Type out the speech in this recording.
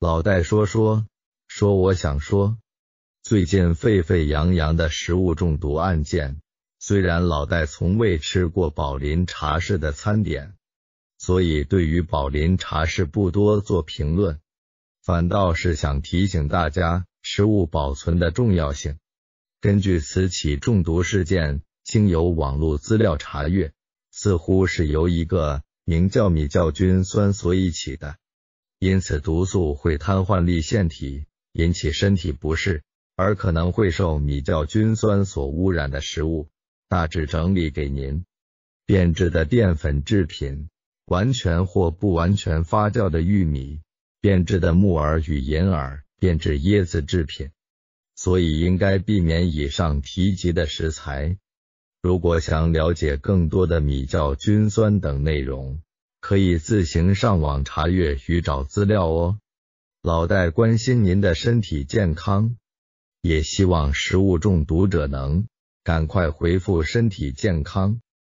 老戴说说说，我想说，最近沸沸扬扬的食物中毒案件，虽然老戴从未吃过宝林茶室的餐点，所以对于宝林茶室不多做评论，反倒是想提醒大家食物保存的重要性。根据此起中毒事件，经由网络资料查阅，似乎是由一个名叫米酵菌酸所引起。的因此，毒素会瘫痪立腺体，引起身体不适，而可能会受米酵菌酸所污染的食物，大致整理给您：变质的淀粉制品、完全或不完全发酵的玉米、变质的木耳与银耳、变质椰子制品。所以，应该避免以上提及的食材。如果想了解更多的米酵菌酸等内容。可以自行上网查阅、寻找资料哦。老戴关心您的身体健康，也希望食物中毒者能赶快恢复身体健康。